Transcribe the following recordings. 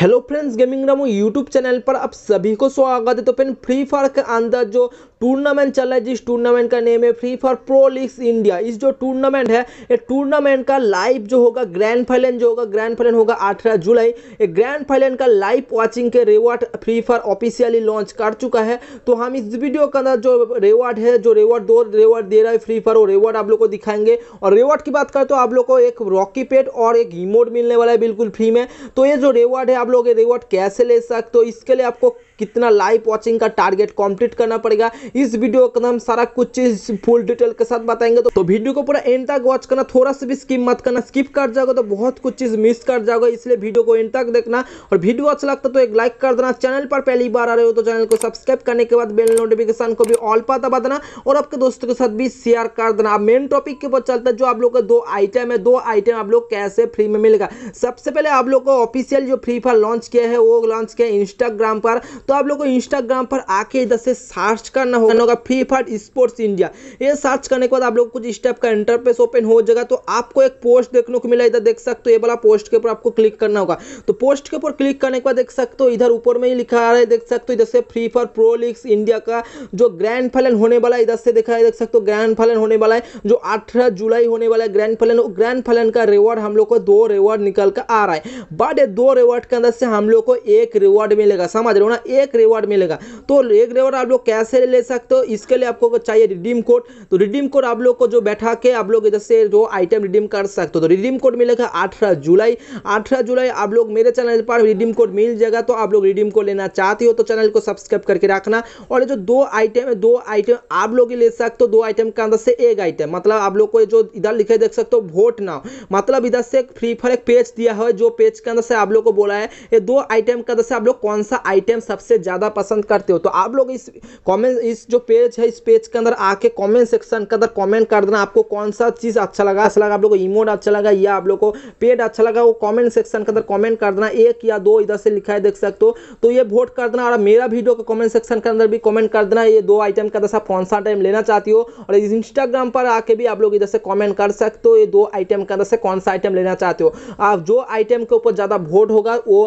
hello friends gaming Ramo YouTube channel पर आप सभी को स्वागत है तो फ्रेंड फ्री फायर के अंदर जो टूर्नामेंट चल रहा है जिस टूर्नामेंट का नेम है free for pro leagues India इस जो टूर्नामेंट है ये टूर्नामेंट का लाइव जो होगा ग्रैंड फाइनल जो होगा ग्रैंड फाइनल होगा अठारह जुलाई ये ग्रैंड फाइनल का लाइव वॉचिंग के reward free fire officially launch कर चुका है तो हम इस वीडियो के अंदर जो रिवॉर्ड है जो रिवॉर्ड दो रिवॉर्ड दे रहा है फ्री फायर वो रिवॉर्ड आप लोग को दिखाएंगे और रिवॉर्ड की बात करें तो आप लोग को एक रॉकी पेड और एक इमोट मिलने वाला है बिल्कुल फ्री में तो ये जो रिवॉर्ड है आप लोग ये रिवॉर्ड कैसे ले सकते हो इसके लिए आपको कितना लाइव वॉचिंग का टारगेट कंप्लीट करना पड़ेगा इस वीडियो का नाम सारा कुछ चीज फुल डिटेल के साथ बताएंगे तो, तो वीडियो को पूरा एंड तक वॉच करना थोड़ा सा भी स्किप मत करना स्किप कर जाओगे तो बहुत कुछ चीज मिस कर जाओगे इसलिए वीडियो को एंड तक देखना और वीडियो अच्छा लगता तो एक लाइक कर देना चैनल पर पहली बार आ रहे हो तो चैनल को सब्सक्राइब करने के बाद बेल नोटिफिकेशन को भी ऑल पर दबा देना और आपके दोस्तों के साथ भी शेयर कर देना मेन टॉपिक के ऊपर चलता है जो आप लोग का दो आइटम है दो आइटम आप लोग कैसे फ्री में मिलेगा सबसे पहले आप लोग को ऑफिशियल जो फ्री फायर लॉन्च किया है वो लॉन्च किया इंस्टाग्राम पर तो आप लोग को इंस्टाग्राम पर आके इधर से सर्च करना करना होगा फ्री फायर स्पोर्ट्स इंडिया ये सर्च करने के बाद आप लोग कुछ इस टाइप का इंटरपेस ओपन हो जाएगा तो आपको एक पोस्ट देखने को मिला इधर देख सकते हो ये वाला पोस्ट के ऊपर आपको क्लिक करना होगा तो पोस्ट के ऊपर क्लिक करने के बाद देख सकते हो इधर ऊपर में ही लिखा आ रहा है देख सकते हो इधर से free fire pro leagues India का जो ग्रैंड फाइनल होने वाला है इधर से देखा है देख सकते हो ग्रैंड फाइनल होने वाला है जो अठारह जुलाई होने वाला है ग्रैंड फाइनल ग्रैंड फाइनल का रिवॉर्ड हम लोग को दो रिवॉर्ड निकल कर आ रहा है बट दो रिवॉर्ड के अंदर से हम लोग को एक रिवॉर्ड मिलेगा समझ रहे हो ना एक रिवॉर्ड मिलेगा तो एक रिवॉर्ड आप लोग कैसे ले सकते हो इसके लिए आपको चाहिए रिडीम कोड तो रिडीम कोड आप लोग को जो बैठा के आप लोग इधर से जो आइटम रिडीम कर सकते हो तो रिडीम कोड मिलेगा अठारह जुलाई अठारह जुलाई आप लोग मेरे चैनल पर रिडीम कोड मिल जाएगा तो आप लोग रिडीम कोड लेना चाहते हो तो चैनल को सब्सक्राइब करके रखना और जो दो आइटम है दो आइटम आप लोग ले सकते हो दो आइटम के अंदर से एक आइटम मतलब आप लोग को जो इधर लिखे देख सकते हो वोट नाउ मतलब इधर से फ्री फायर एक पेज दिया है जो पेज के अंदर से आप लोग को बोला है ये दो आइटम के अंदर से आप लोग कौन सा आइटम सबसे ज़्यादा पसंद करते हो तो आप लोग इस कमेंट इस इस जो पेज है इस पेज के अंदर आके कमेंट सेक्शन के अंदर कमेंट कर देना आपको कौन सा चीज़ अच्छा लगा अच्छा लगा आप लोगों को इमोट अच्छा लगा या आप लोगों को पेड अच्छा लगा वो कमेंट सेक्शन के अंदर कमेंट कर देना एक या दो इधर से लिखा है देख सकते हो तो ये वोट कर देना और मेरा वीडियो का कॉमेंट सेक्शन के अंदर भी कॉमेंट कर देना ये दो आइटम का अंदर आप कौन सा टाइम लेना चाहती हो और इंस्टाग्राम पर आके भी आप लोग इधर से कॉमेंट कर सकते हो ये दो आइटम के अंदर से कौन सा आइटम लेना चाहते हो आप जो आइटम के ऊपर ज़्यादा वोट होगा वो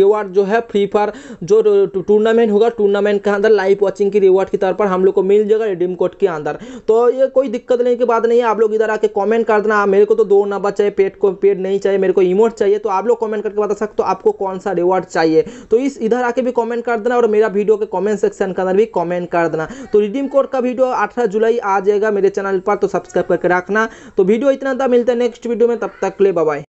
रिवॉर्ड जो है फ्री फायर जो टूर्नामेंट होगा टूर्नामेंट के अंदर लाइव वॉचिंग की रिवॉर्ड तौर पर हम लोग को मिल जाएगा रिडीम कोड के अंदर तो ये कोई दिक्कत लेने की बात नहीं है आप लोग इधर आके कमेंट कर देना मेरे को तो दो नंबर चाहिए पेड को पेड नहीं चाहिए मेरे को इमोट चाहिए तो आप लोग कमेंट करके बता सकते हो आपको कौन सा रिवॉर्ड चाहिए तो इस इधर आके भी कॉमेंट कर देना और मेरा वीडियो के कॉमेंट सेक्शन के अंदर भी कॉमेंट कर देना तो रिडीम कोड का वीडियो अठारह जुलाई आ जाएगा मेरे चैनल पर तो सब्सक्राइब करके रखना तो वीडियो इतना था मिलता है नेक्स्ट वीडियो में तब तक ले बाय